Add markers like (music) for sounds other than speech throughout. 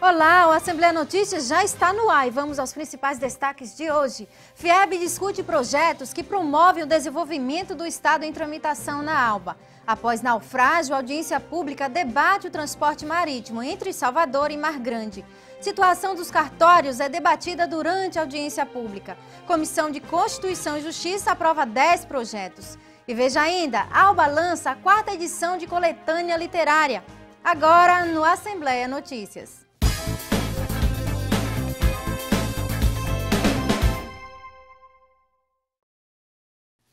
Olá, o Assembleia Notícias já está no ar e vamos aos principais destaques de hoje. FIEB discute projetos que promovem o desenvolvimento do Estado em tramitação na ALBA. Após naufrágio, a audiência pública debate o transporte marítimo entre Salvador e Mar Grande. Situação dos cartórios é debatida durante a audiência pública. Comissão de Constituição e Justiça aprova 10 projetos. E veja ainda, ALBA lança a quarta edição de coletânea literária. Agora no Assembleia Notícias.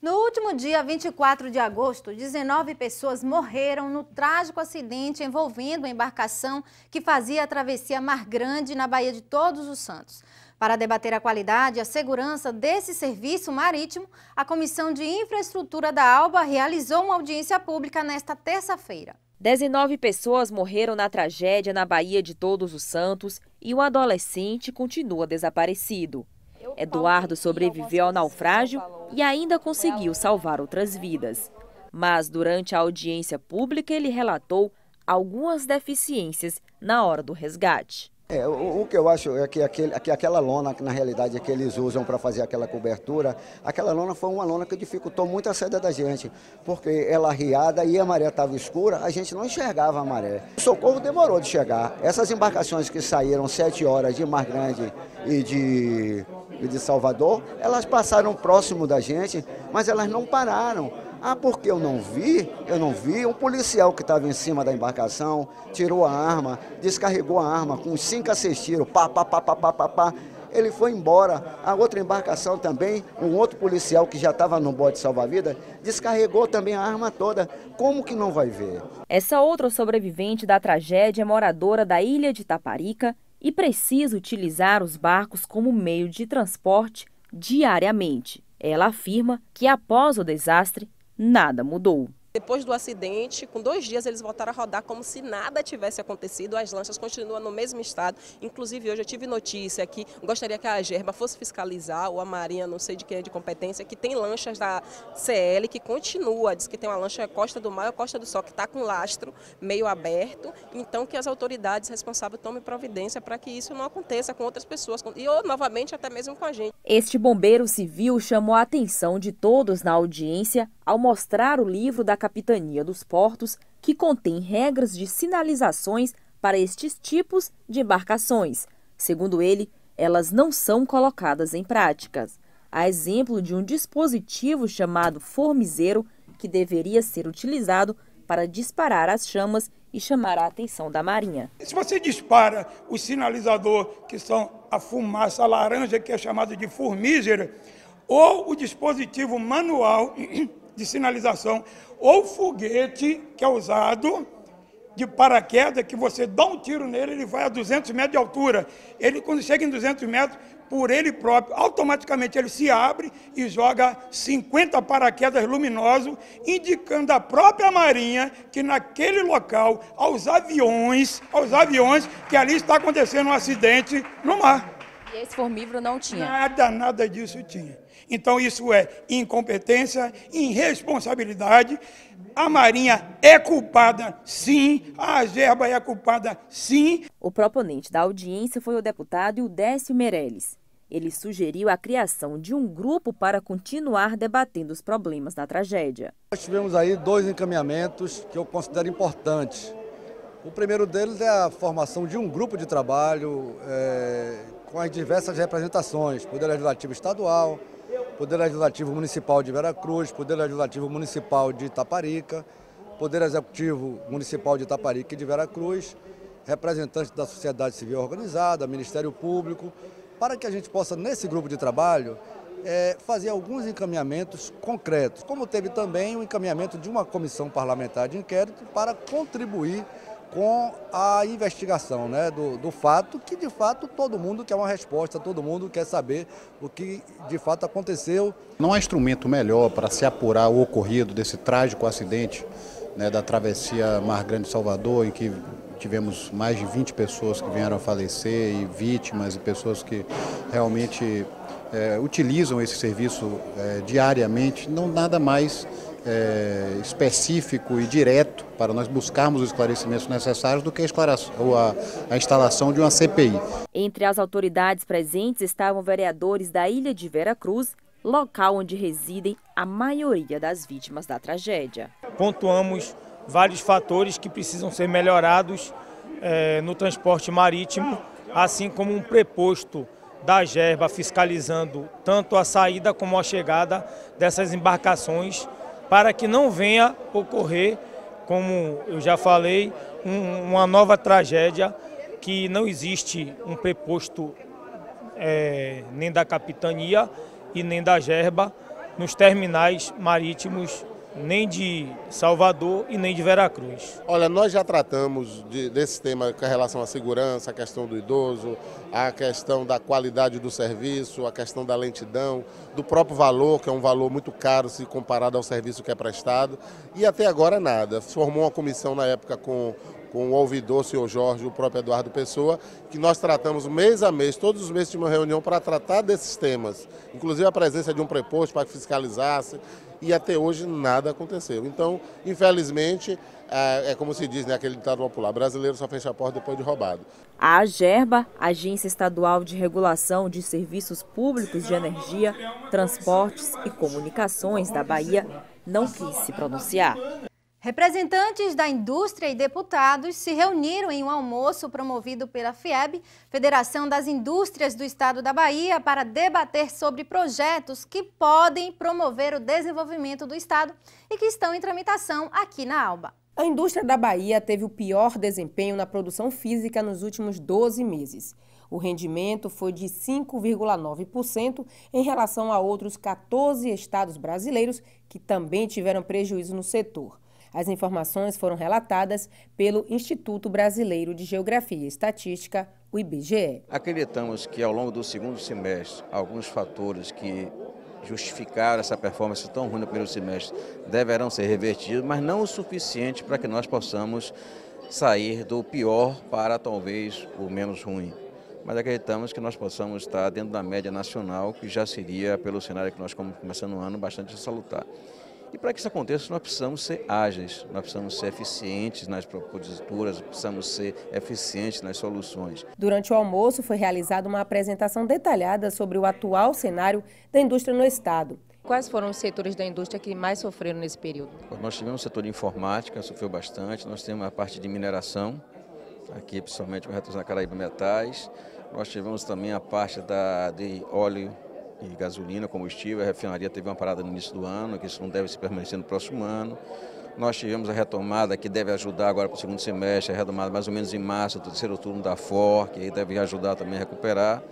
No último dia 24 de agosto, 19 pessoas morreram no trágico acidente envolvendo a embarcação que fazia a travessia Mar Grande na Baía de Todos os Santos. Para debater a qualidade e a segurança desse serviço marítimo, a Comissão de Infraestrutura da ALBA realizou uma audiência pública nesta terça-feira. 19 pessoas morreram na tragédia na Baía de Todos os Santos e um adolescente continua desaparecido. Eduardo sobreviveu ao naufrágio e ainda é conseguiu salvar outras vidas. Mas durante a audiência pública, ele relatou algumas deficiências na hora do resgate. É, o, o, que eu acho é que, aquele, é que aquela lona, que na realidade é que eles usam para fazer aquela cobertura, aquela lona foi uma lona que dificultou muito a saída da gente, porque ela riada e a maré estava escura, a gente não enxergava a maré. O socorro demorou de chegar. Essas embarcações que saíram sete horas de Mar Grande e de, e de Salvador, elas passaram próximo da gente, mas elas não pararam ah, porque eu não vi? Eu não vi. Um policial que estava em cima da embarcação tirou a arma, descarregou a arma com cinco a seis tiros, pá, pá, pá, pá, pá, pá, pá. Ele foi embora. A outra embarcação também, um outro policial que já estava no bote salva-vida, descarregou também a arma toda. Como que não vai ver? Essa outra sobrevivente da tragédia é moradora da ilha de Taparica e precisa utilizar os barcos como meio de transporte diariamente. Ela afirma que após o desastre, nada mudou. Depois do acidente, com dois dias eles voltaram a rodar como se nada tivesse acontecido. As lanchas continuam no mesmo estado. Inclusive, hoje eu tive notícia que gostaria que a Gerba fosse fiscalizar, ou a Marinha, não sei de quem é de competência, que tem lanchas da CL que continua. Diz que tem uma lancha Costa do Mar ou Costa do Sol, que está com lastro meio aberto. Então, que as autoridades responsáveis tomem providência para que isso não aconteça com outras pessoas, e ou novamente até mesmo com a gente. Este bombeiro civil chamou a atenção de todos na audiência ao mostrar o livro da Capitania dos Portos, que contém regras de sinalizações para estes tipos de embarcações. Segundo ele, elas não são colocadas em práticas. A exemplo de um dispositivo chamado formizeiro, que deveria ser utilizado para disparar as chamas e chamar a atenção da Marinha. Se você dispara o sinalizador, que são a fumaça laranja, que é chamado de formígera, ou o dispositivo manual (clears throat) de sinalização, ou foguete que é usado de paraquedas, que você dá um tiro nele, ele vai a 200 metros de altura. Ele, quando chega em 200 metros, por ele próprio, automaticamente ele se abre e joga 50 paraquedas luminosos, indicando à própria Marinha que naquele local, aos aviões, aos aviões, que ali está acontecendo um acidente no mar. E esse formívoro não tinha? Nada, nada disso tinha. Então isso é incompetência, irresponsabilidade. A Marinha é culpada, sim. A Agerba é culpada, sim. O proponente da audiência foi o deputado Ildécio Meirelles. Ele sugeriu a criação de um grupo para continuar debatendo os problemas da tragédia. Nós tivemos aí dois encaminhamentos que eu considero importantes. O primeiro deles é a formação de um grupo de trabalho é, com as diversas representações, Poder Legislativo Estadual, Poder Legislativo Municipal de Veracruz, Poder Legislativo Municipal de Itaparica, Poder Executivo Municipal de Itaparica e de Veracruz, representantes da sociedade civil organizada, Ministério Público, para que a gente possa, nesse grupo de trabalho, é, fazer alguns encaminhamentos concretos, como teve também o encaminhamento de uma comissão parlamentar de inquérito para contribuir com a investigação né, do, do fato, que de fato todo mundo quer uma resposta, todo mundo quer saber o que de fato aconteceu. Não há instrumento melhor para se apurar o ocorrido desse trágico acidente né, da travessia Mar Grande Salvador, em que tivemos mais de 20 pessoas que vieram a falecer e vítimas e pessoas que realmente é, utilizam esse serviço é, diariamente, não nada mais é, específico e direto para nós buscarmos os esclarecimentos necessários do que a, a, a, instalação de uma CPI. Entre as autoridades presentes estavam vereadores da ilha de Vera Cruz, local onde residem a maioria das vítimas da tragédia. Pontuamos vários fatores que precisam ser melhorados é, no transporte marítimo, assim como um preposto da Gerba fiscalizando tanto a saída como a chegada dessas embarcações para que não venha ocorrer, como eu já falei, um, uma nova tragédia que não existe um preposto é, nem da capitania e nem da gerba nos terminais marítimos nem de Salvador e nem de Veracruz. Olha, nós já tratamos de, desse tema com relação à segurança, a questão do idoso, a questão da qualidade do serviço, a questão da lentidão, do próprio valor, que é um valor muito caro se comparado ao serviço que é prestado, e até agora nada. Formou uma comissão na época com com o ouvidor, o senhor Jorge, o próprio Eduardo Pessoa, que nós tratamos mês a mês, todos os meses de uma reunião para tratar desses temas, inclusive a presença de um preposto para que fiscalizasse, e até hoje nada aconteceu. Então, infelizmente, é, é como se diz né, ditado popular, brasileiro só fecha a porta depois de roubado. A AGERBA, Agência Estadual de Regulação de Serviços Públicos de Energia, Transportes e Comunicações da Bahia, não quis se pronunciar. Representantes da indústria e deputados se reuniram em um almoço promovido pela FIEB, Federação das Indústrias do Estado da Bahia, para debater sobre projetos que podem promover o desenvolvimento do Estado e que estão em tramitação aqui na Alba. A indústria da Bahia teve o pior desempenho na produção física nos últimos 12 meses. O rendimento foi de 5,9% em relação a outros 14 estados brasileiros que também tiveram prejuízo no setor. As informações foram relatadas pelo Instituto Brasileiro de Geografia e Estatística, o IBGE. Acreditamos que ao longo do segundo semestre, alguns fatores que justificaram essa performance tão ruim no primeiro semestre deverão ser revertidos, mas não o suficiente para que nós possamos sair do pior para talvez o menos ruim mas acreditamos que nós possamos estar dentro da média nacional, que já seria, pelo cenário que nós estamos começando o ano, bastante salutar. E para que isso aconteça, nós precisamos ser ágeis, nós precisamos ser eficientes nas proposituras, precisamos ser eficientes nas soluções. Durante o almoço foi realizada uma apresentação detalhada sobre o atual cenário da indústria no Estado. Quais foram os setores da indústria que mais sofreram nesse período? Nós tivemos o setor de informática, sofreu bastante, nós temos a parte de mineração, aqui principalmente com retos da Caraíba Metais, nós tivemos também a parte da, de óleo e gasolina, combustível. A refinaria teve uma parada no início do ano, que isso não deve se permanecer no próximo ano. Nós tivemos a retomada que deve ajudar agora para o segundo semestre, a retomada mais ou menos em março, do terceiro turno da FOR, que aí deve ajudar também a recuperar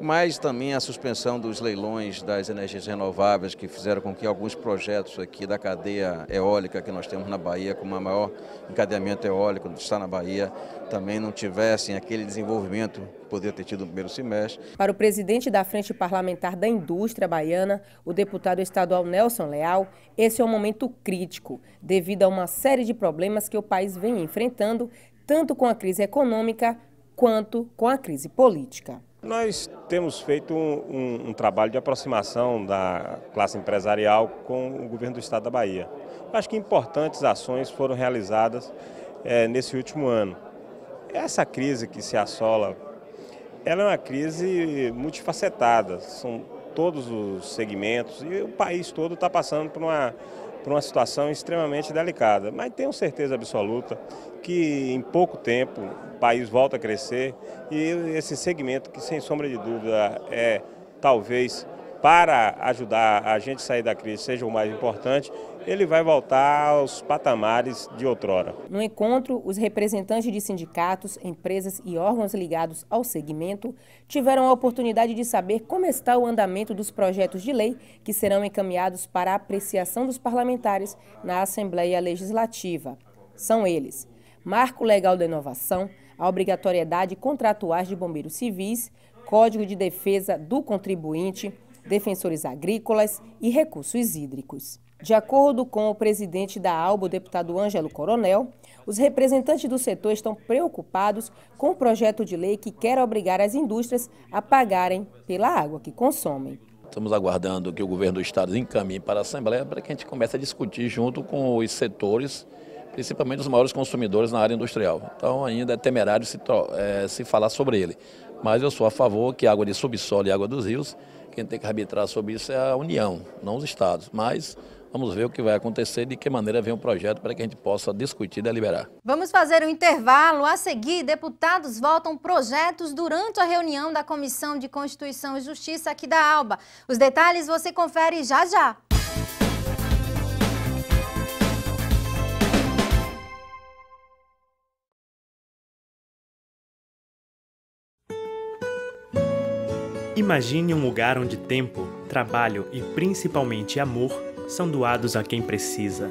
mas também a suspensão dos leilões das energias renováveis, que fizeram com que alguns projetos aqui da cadeia eólica que nós temos na Bahia, com o maior encadeamento eólico que está na Bahia, também não tivessem aquele desenvolvimento que poderia ter tido no primeiro semestre. Para o presidente da Frente Parlamentar da Indústria Baiana, o deputado estadual Nelson Leal, esse é um momento crítico, devido a uma série de problemas que o país vem enfrentando, tanto com a crise econômica quanto com a crise política. Nós temos feito um, um, um, trabalho de aproximação da classe empresarial com o governo do estado da Bahia. Acho que importantes ações foram realizadas é, nesse último ano. Essa crise que se assola, ela é uma crise multifacetada, são todos os segmentos e o país todo está passando por uma para uma situação extremamente delicada. Mas tenho certeza absoluta que em pouco tempo o país volta a crescer e esse segmento que sem sombra de dúvida é talvez para ajudar a gente a sair da crise seja o mais importante, ele vai voltar aos patamares de outrora. No encontro, os representantes de sindicatos, empresas e órgãos ligados ao segmento tiveram a oportunidade de saber como está o andamento dos projetos de lei que serão encaminhados para a apreciação dos parlamentares na Assembleia Legislativa. São eles: Marco Legal da Inovação, a obrigatoriedade contratuais de bombeiros civis, Código de Defesa do Contribuinte, defensores agrícolas e recursos hídricos. De acordo com o presidente da Albo, o deputado Ângelo Coronel, os representantes do setor estão preocupados com o projeto de lei que quer obrigar as indústrias a pagarem pela água que consomem. Estamos aguardando que o governo do estado encaminhe para a Assembleia para que a gente comece a discutir junto com os setores, principalmente os maiores consumidores na área industrial. Então ainda é temerário se, é, se falar sobre ele. Mas eu sou a favor que a água de subsolo e água dos rios, quem tem que arbitrar sobre isso é a União, não os estados. Mas Vamos ver o que vai acontecer e de que maneira vem o projeto para que a gente possa discutir e deliberar. Vamos fazer um intervalo. A seguir, deputados voltam projetos durante a reunião da Comissão de Constituição e Justiça aqui da ALBA. Os detalhes você confere já já. Imagine um lugar onde tempo, trabalho e principalmente amor são doados a quem precisa.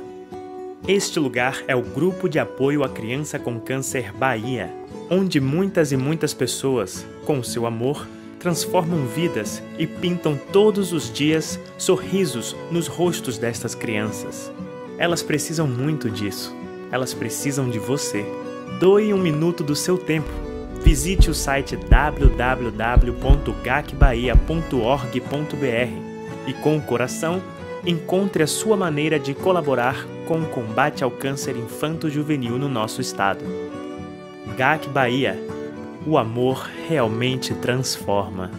Este lugar é o Grupo de Apoio à Criança com Câncer Bahia, onde muitas e muitas pessoas, com seu amor, transformam vidas e pintam todos os dias sorrisos nos rostos destas crianças. Elas precisam muito disso. Elas precisam de você. Doe um minuto do seu tempo. Visite o site www.gacbahia.org.br e com o coração encontre a sua maneira de colaborar com o combate ao câncer infanto-juvenil no nosso estado. GAC Bahia. O amor realmente transforma.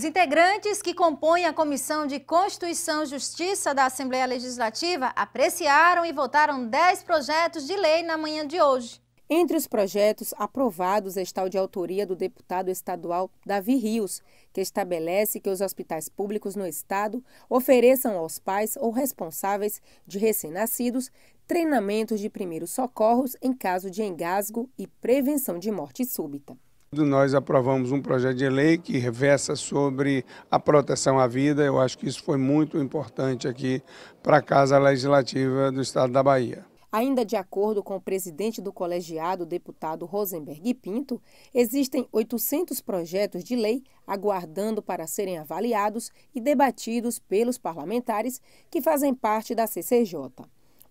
Os integrantes que compõem a Comissão de Constituição e Justiça da Assembleia Legislativa apreciaram e votaram 10 projetos de lei na manhã de hoje. Entre os projetos aprovados está o de autoria do deputado estadual Davi Rios, que estabelece que os hospitais públicos no estado ofereçam aos pais ou responsáveis de recém-nascidos treinamentos de primeiros socorros em caso de engasgo e prevenção de morte súbita. Nós aprovamos um projeto de lei que reversa sobre a proteção à vida. Eu acho que isso foi muito importante aqui para a Casa Legislativa do Estado da Bahia. Ainda de acordo com o presidente do colegiado, deputado Rosenberg Pinto, existem 800 projetos de lei aguardando para serem avaliados e debatidos pelos parlamentares que fazem parte da CCJ.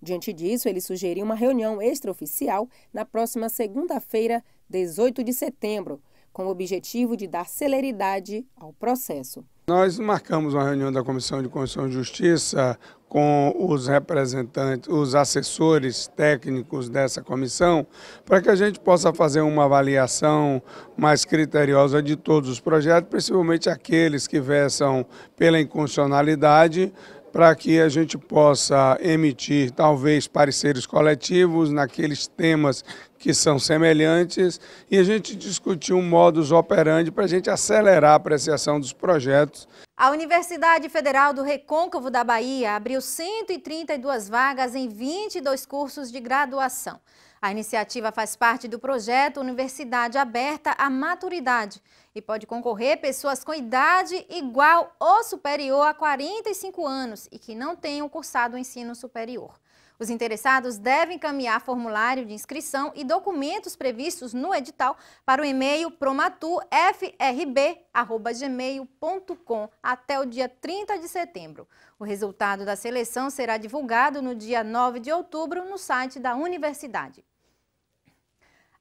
Diante disso, ele sugeriu uma reunião extraoficial na próxima segunda-feira, 18 de setembro, com o objetivo de dar celeridade ao processo. Nós marcamos uma reunião da Comissão de Constituição e Justiça com os representantes, os assessores técnicos dessa comissão, para que a gente possa fazer uma avaliação mais criteriosa de todos os projetos, principalmente aqueles que versam pela inconstitucionalidade, para que a gente possa emitir, talvez, pareceres coletivos naqueles temas que são semelhantes e a gente discutir um modus operandi para a gente acelerar a apreciação dos projetos. A Universidade Federal do Recôncavo da Bahia abriu 132 vagas em 22 cursos de graduação. A iniciativa faz parte do projeto Universidade Aberta à Maturidade, e pode concorrer pessoas com idade igual ou superior a 45 anos e que não tenham cursado o ensino superior. Os interessados devem encaminhar formulário de inscrição e documentos previstos no edital para o e-mail promaturfrb.gmail.com até o dia 30 de setembro. O resultado da seleção será divulgado no dia 9 de outubro no site da universidade.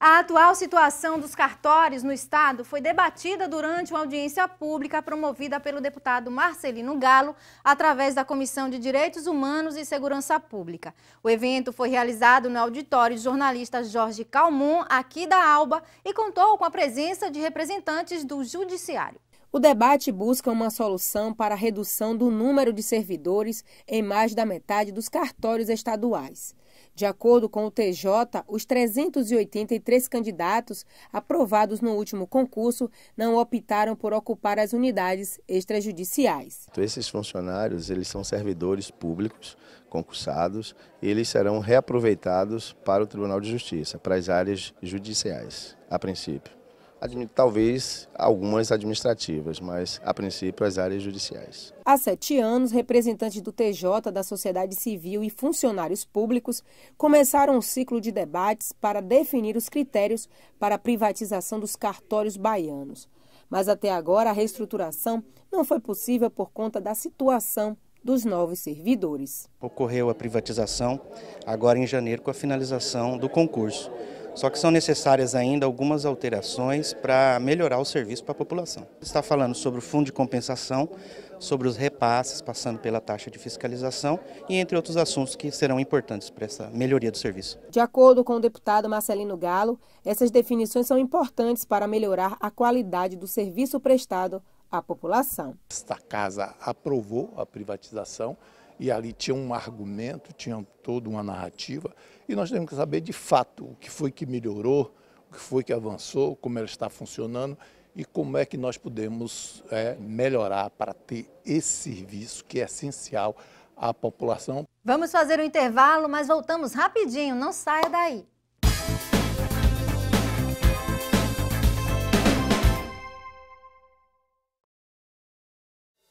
A atual situação dos cartórios no Estado foi debatida durante uma audiência pública promovida pelo deputado Marcelino Galo, através da Comissão de Direitos Humanos e Segurança Pública. O evento foi realizado no auditório jornalista Jorge Calmon, aqui da Alba, e contou com a presença de representantes do Judiciário. O debate busca uma solução para a redução do número de servidores em mais da metade dos cartórios estaduais. De acordo com o TJ, os 383 candidatos aprovados no último concurso não optaram por ocupar as unidades extrajudiciais. Esses funcionários, eles são servidores públicos concursados, e eles serão reaproveitados para o Tribunal de Justiça, para as áreas judiciais, a princípio talvez algumas administrativas, mas a princípio as áreas judiciais. Há sete anos, representantes do TJ, da sociedade civil e funcionários públicos começaram um ciclo de debates para definir os critérios para a privatização dos cartórios baianos. Mas até agora a reestruturação não foi possível por conta da situação dos novos servidores. Ocorreu a privatização agora em janeiro com a finalização do concurso. Só que são necessárias ainda algumas alterações para melhorar o serviço para a população. Está falando sobre o fundo de compensação, sobre os repasses, passando pela taxa de fiscalização e entre outros assuntos que serão importantes para essa melhoria do serviço. De acordo com o deputado Marcelino Galo, essas definições são importantes para melhorar a qualidade do serviço prestado à população. Esta casa aprovou a privatização e ali tinha um argumento, tinha toda uma narrativa e nós temos que saber de fato o que foi que melhorou, o que foi que avançou, como ela está funcionando e como é que nós podemos é, melhorar para ter esse serviço que é essencial à população. Vamos fazer um intervalo, mas voltamos rapidinho, não saia daí.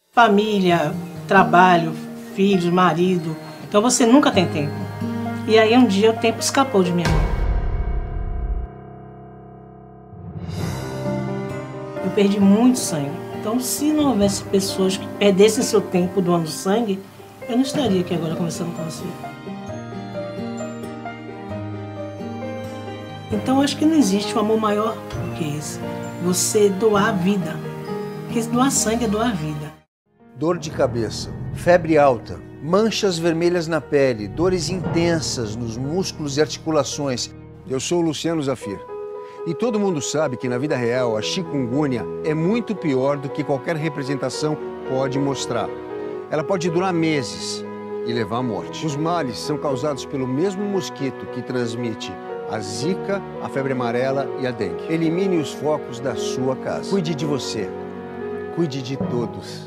Família, trabalho, filhos, marido. Então você nunca tem tempo. E aí um dia o tempo escapou de minha mão. Eu perdi muito sangue. Então, se não houvesse pessoas que perdessem seu tempo doando sangue, eu não estaria aqui agora conversando com você. Então, acho que não existe um amor maior do que esse. Você doar a vida. Porque doar sangue é doar a vida. Dor de cabeça, febre alta, manchas vermelhas na pele, dores intensas nos músculos e articulações. Eu sou o Luciano Zafir. E todo mundo sabe que na vida real a chikungunya é muito pior do que qualquer representação pode mostrar. Ela pode durar meses e levar à morte. Os males são causados pelo mesmo mosquito que transmite a zika, a febre amarela e a dengue. Elimine os focos da sua casa. Cuide de você. Cuide de todos.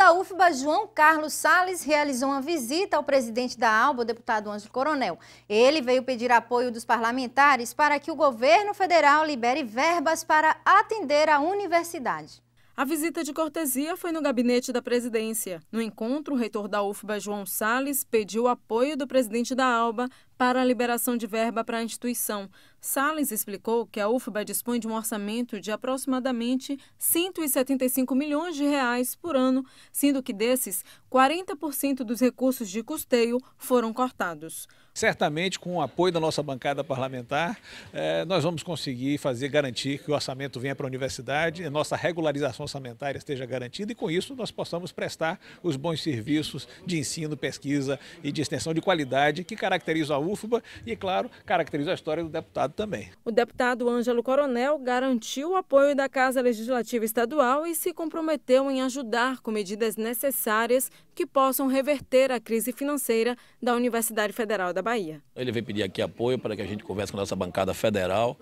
da UFBA, João Carlos Salles, realizou uma visita ao presidente da ALBA, o deputado Ângelo Coronel. Ele veio pedir apoio dos parlamentares para que o governo federal libere verbas para atender a universidade. A visita de cortesia foi no gabinete da presidência. No encontro, o reitor da UFBA, João Salles, pediu apoio do presidente da ALBA para a liberação de verba para a instituição. Salles explicou que a UFBA dispõe de um orçamento de aproximadamente 175 milhões de reais por ano, sendo que desses, 40% dos recursos de custeio foram cortados certamente com o apoio da nossa bancada parlamentar, eh, nós vamos conseguir fazer garantir que o orçamento venha para a universidade, a nossa regularização orçamentária esteja garantida e com isso nós possamos prestar os bons serviços de ensino, pesquisa e de extensão de qualidade que caracterizam a UFBA e, claro, caracterizam a história do deputado também. O deputado Ângelo Coronel garantiu o apoio da Casa Legislativa Estadual e se comprometeu em ajudar com medidas necessárias que possam reverter a crise financeira da Universidade Federal da Bahia. Bahia. Ele veio pedir aqui apoio para que a gente converse com a nossa bancada federal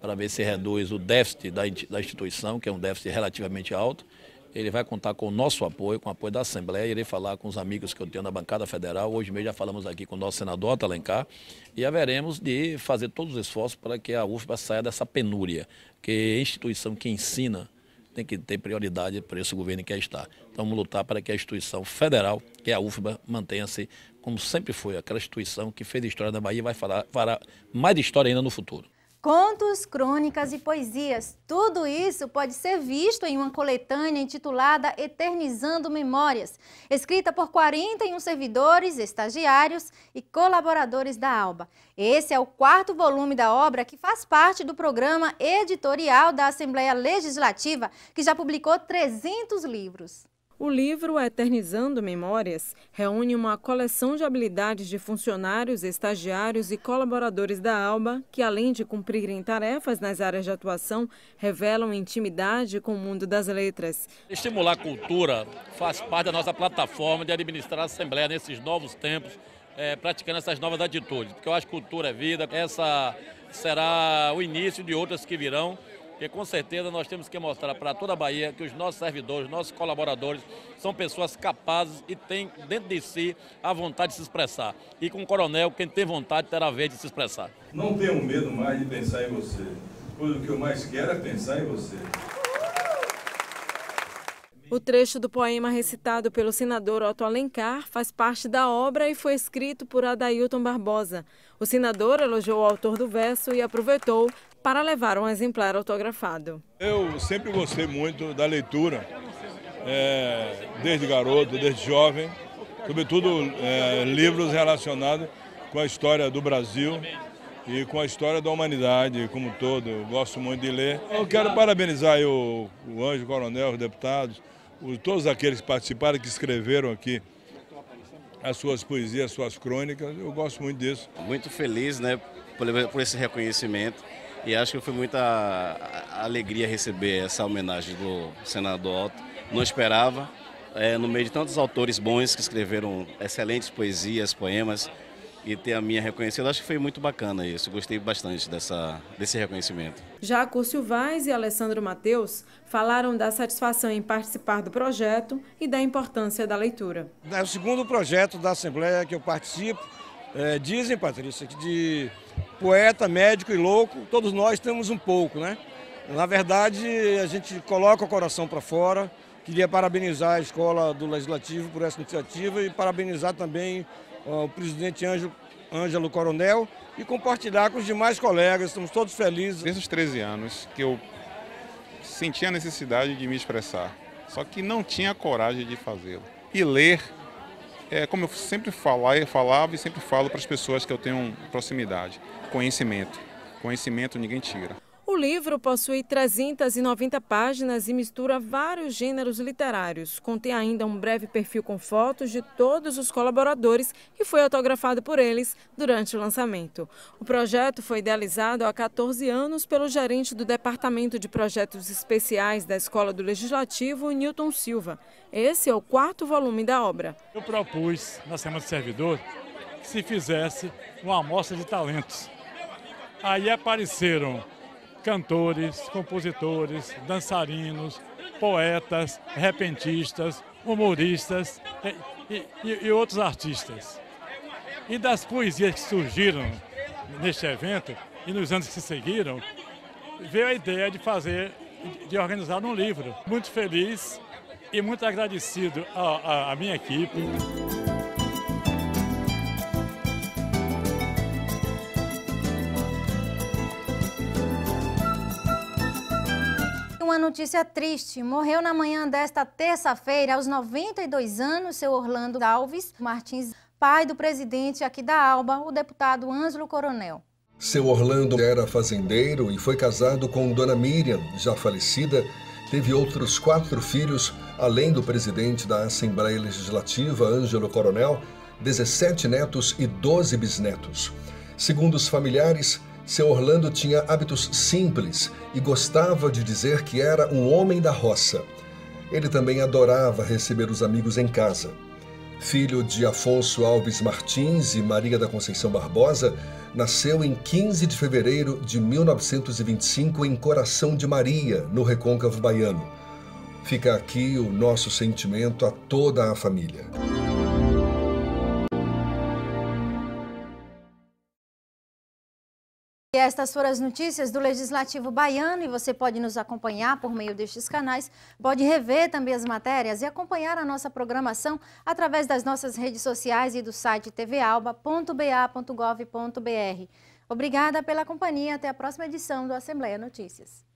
para ver se reduz o déficit da, da instituição, que é um déficit relativamente alto. Ele vai contar com o nosso apoio, com o apoio da Assembleia. Irei falar com os amigos que eu tenho na bancada federal. Hoje mesmo já falamos aqui com o nosso senador Atalencar e haveremos de fazer todos os esforços para que a UFBA saia dessa penúria, que a instituição que ensina tem que ter prioridade para esse governo que está. estar. Então, vamos lutar para que a instituição federal, que é a UFBA, mantenha-se como sempre foi, aquela instituição que fez a história da Bahia vai falar, fará mais história ainda no futuro. Contos, crônicas e poesias, tudo isso pode ser visto em uma coletânea intitulada Eternizando Memórias, escrita por 41 servidores, estagiários e colaboradores da ALBA. Esse é o quarto volume da obra que faz parte do programa editorial da Assembleia Legislativa, que já publicou 300 livros. O livro Eternizando Memórias reúne uma coleção de habilidades de funcionários, estagiários e colaboradores da ALBA, que além de cumprirem tarefas nas áreas de atuação, revelam intimidade com o mundo das letras. Estimular a cultura faz parte da nossa plataforma de administrar a Assembleia nesses novos tempos, é, praticando essas novas atitudes, porque eu acho que cultura é vida, essa será o início de outras que virão. Porque com certeza nós temos que mostrar para toda a Bahia que os nossos servidores, nossos colaboradores, são pessoas capazes e têm dentro de si a vontade de se expressar. E com o coronel, quem tem vontade terá a vez de se expressar. Não tenho medo mais de pensar em você, pois o que eu mais quero é pensar em você. O trecho do poema recitado pelo senador Otto Alencar faz parte da obra e foi escrito por Adailton Barbosa. O senador elogiou o autor do verso e aproveitou para levar um exemplar autografado. Eu sempre gostei muito da leitura, é, desde garoto, desde jovem, sobretudo é, livros relacionados com a história do Brasil e com a história da humanidade como um todo. Eu gosto muito de ler. Eu quero parabenizar o, o Anjo Coronel, os deputados, os, todos aqueles que participaram, que escreveram aqui as suas poesias, as suas crônicas. Eu gosto muito disso. Muito feliz né, por, por esse reconhecimento. E acho que foi muita alegria receber essa homenagem do senador Otto. Não esperava, é, no meio de tantos autores bons que escreveram excelentes poesias, poemas, e ter a minha reconhecida, acho que foi muito bacana isso. Gostei bastante dessa, desse reconhecimento. Já Curcio Vaz e Alessandro Mateus falaram da satisfação em participar do projeto e da importância da leitura. É o segundo projeto da Assembleia que eu participo é, dizem, Patrícia, que de poeta, médico e louco, todos nós temos um pouco, né? Na verdade, a gente coloca o coração para fora. Queria parabenizar a escola do Legislativo por essa iniciativa e parabenizar também ó, o presidente Ângelo, Ângelo Coronel e compartilhar com os demais colegas. Estamos todos felizes. Desde os 13 anos que eu senti a necessidade de me expressar, só que não tinha coragem de fazê-lo. E ler é, como eu sempre falar, falava e sempre falo para as pessoas que eu tenho proximidade, conhecimento. Conhecimento ninguém tira livro possui 390 páginas e mistura vários gêneros literários. Contém ainda um breve perfil com fotos de todos os colaboradores e foi autografado por eles durante o lançamento. O projeto foi idealizado há 14 anos pelo gerente do Departamento de Projetos Especiais da Escola do Legislativo, Newton Silva. Esse é o quarto volume da obra. Eu propus, na Semana do Servidor, que se fizesse uma amostra de talentos. Aí apareceram cantores, compositores, dançarinos, poetas, repentistas, humoristas e, e, e, outros artistas. E das poesias que surgiram neste evento e nos anos que se seguiram, veio a ideia de fazer, de organizar um livro. Muito feliz e muito agradecido à minha equipe. notícia triste. Morreu na manhã desta terça-feira, aos 92 anos, seu Orlando Alves Martins, pai do presidente aqui da Alba, o deputado Ângelo Coronel. Seu Orlando era fazendeiro e foi casado com Dona Miriam, já falecida. Teve outros quatro filhos, além do presidente da Assembleia Legislativa, Ângelo Coronel, 17 netos e 12 bisnetos. Segundo os familiares, seu Orlando tinha hábitos simples e gostava de dizer que era um homem da roça. Ele também adorava receber os amigos em casa. Filho de Afonso Alves Martins e Maria da Conceição Barbosa, nasceu em 15 de fevereiro de 1925 em Coração de Maria, no recôncavo baiano. Fica aqui o nosso sentimento a toda a família. estas foram as notícias do Legislativo Baiano e você pode nos acompanhar por meio destes canais, pode rever também as matérias e acompanhar a nossa programação através das nossas redes sociais e do site tvalba.ba.gov.br. Obrigada pela companhia, até a próxima edição do Assembleia Notícias.